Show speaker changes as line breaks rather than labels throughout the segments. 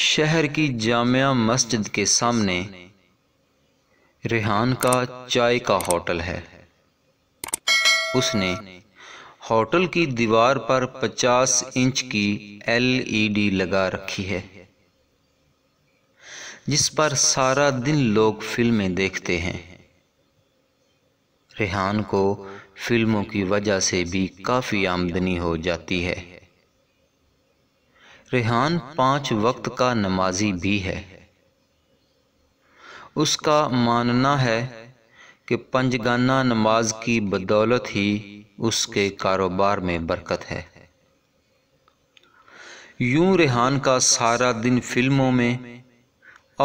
शहर की जामिया मस्जिद के सामने रेहान का चाय का होटल है उसने होटल की दीवार पर 50 इंच की एलईडी लगा रखी है जिस पर सारा दिन लोग फिल्में देखते हैं रेहान को फिल्मों की वजह से भी काफ़ी आमदनी हो जाती है रेहान पांच वक्त का नमाजी भी है उसका मानना है कि पंजगाना नमाज की बदौलत ही उसके कारोबार में बरकत है यूं रेहान का सारा दिन फिल्मों में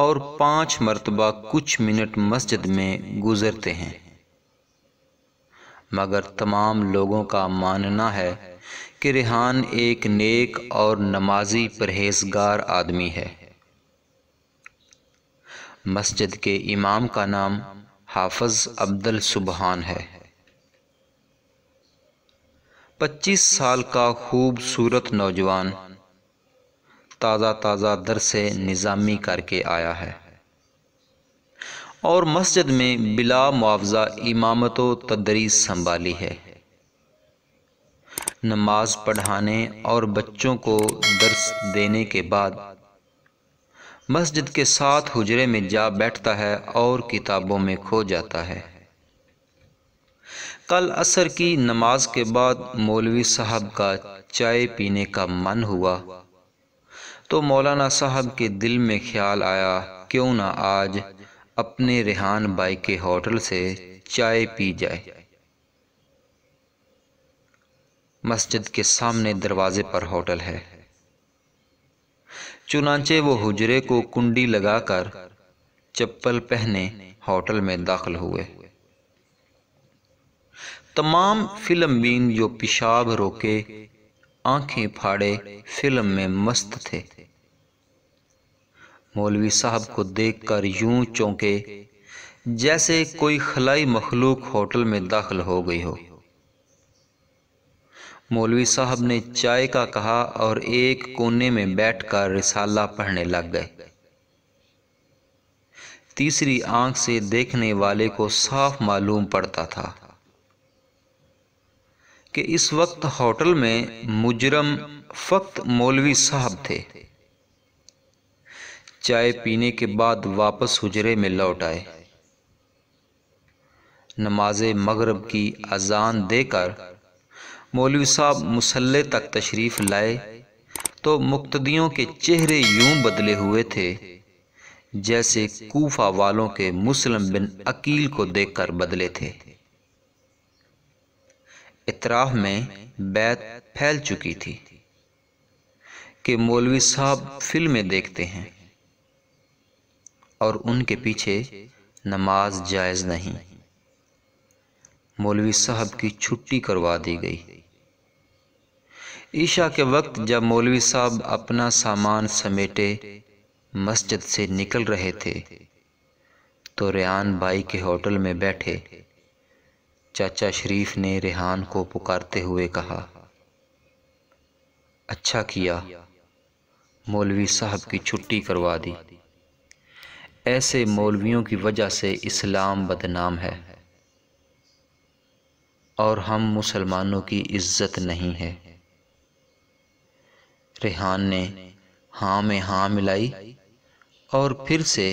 और पांच मरतबा कुछ मिनट मस्जिद में गुजरते हैं मगर तमाम लोगों का मानना है कि रिहान एक नेक और नमाजी परहेजगार आदमी है मस्जिद के इमाम का नाम हाफज अब्दुल सुबहान है पच्चीस साल का खूबसूरत नौजवान ताज़ा ताज़ा दर से निज़ामी करके आया है और मस्जिद में बिला मुआवजा इमामत तदरीस संभाली है नमाज पढ़ाने और बच्चों को दर्स देने के बाद मस्जिद के साथ हुजरे में जा बैठता है और किताबों में खो जाता है कल असर की नमाज के बाद मौलवी साहब का चाय पीने का मन हुआ तो मौलाना साहब के दिल में ख्याल आया क्यों ना आज अपने रेहान बाई के होटल से चाय पी जाए मस्जिद के सामने दरवाजे पर होटल है चुनाचे वो हुजरे को कुंडी लगाकर चप्पल पहने होटल में दाखिल हुए तमाम फिल्म बीन जो पेशाब रोके आंखें फाड़े फिल्म में मस्त थे मौलवी साहब को देखकर यूं चौंके जैसे कोई खलाई मखलूक होटल में दाखिल हो गई हो मौलवी साहब ने चाय का कहा और एक कोने में बैठकर रिसाला पढ़ने लग गए तीसरी आंख से देखने वाले को साफ मालूम पड़ता था कि इस वक्त होटल में मुजरम फक्त मौलवी साहब थे चाय पीने के बाद वापस हुजरे में लौट आए नमाज मगरब की अजान देकर मौलवी साहब मुसल्ले तक तशरीफ़ लाए तो मुक्तदियों के चेहरे यूं बदले हुए थे जैसे कोफा वालों के मुस्लिम बिन अकील को देखकर बदले थे इतराफ़ में बैत फैल चुकी थी कि मौलवी साहब फिल्में देखते हैं और उनके पीछे नमाज जायज़ नहीं मौलवी साहब की छुट्टी करवा दी गई ईशा के वक्त जब मौलवी साहब अपना सामान समेटे मस्जिद से निकल रहे थे तो रेहान बाई के होटल में बैठे चाचा शरीफ ने रेहान को पुकारते हुए कहा अच्छा किया मौलवी साहब की छुट्टी करवा दी ऐसे मौलवियों की वजह से इस्लाम बदनाम है और हम मुसलमानों की इज्जत नहीं है रेहान ने हाँ में हाँ मिलाई और फिर से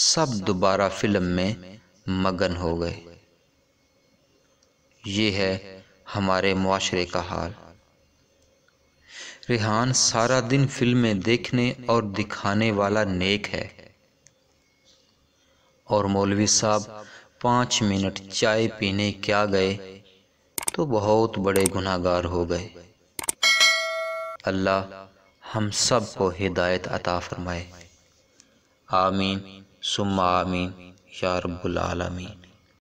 सब दोबारा फिल्म में मगन हो गए ये है हमारे माशरे का हाल रिहान सारा दिन फिल्में देखने और दिखाने वाला नेक है और मौलवी साहब पाँच मिनट चाय पीने क्या गए तो बहुत बड़े गुनागार हो गए अल्लाह हम सब को हिदायत अता फरमाए आमीन सुम्मा आमीन या रब्बुल आलमीन